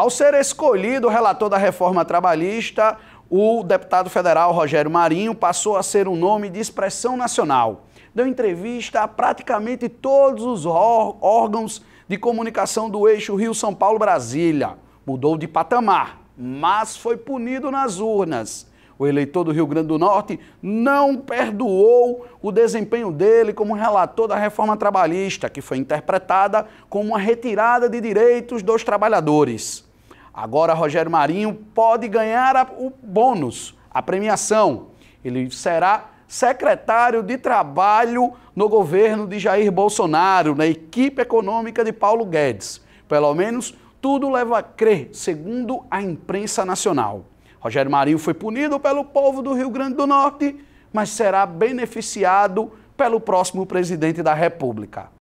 Ao ser escolhido relator da reforma trabalhista, o deputado federal Rogério Marinho passou a ser um nome de expressão nacional. Deu entrevista a praticamente todos os órgãos de comunicação do eixo Rio-São Paulo-Brasília. Mudou de patamar, mas foi punido nas urnas. O eleitor do Rio Grande do Norte não perdoou o desempenho dele como relator da reforma trabalhista, que foi interpretada como uma retirada de direitos dos trabalhadores. Agora Rogério Marinho pode ganhar o bônus, a premiação. Ele será secretário de Trabalho no governo de Jair Bolsonaro, na equipe econômica de Paulo Guedes. Pelo menos tudo leva a crer, segundo a imprensa nacional. Rogério Marinho foi punido pelo povo do Rio Grande do Norte, mas será beneficiado pelo próximo presidente da República.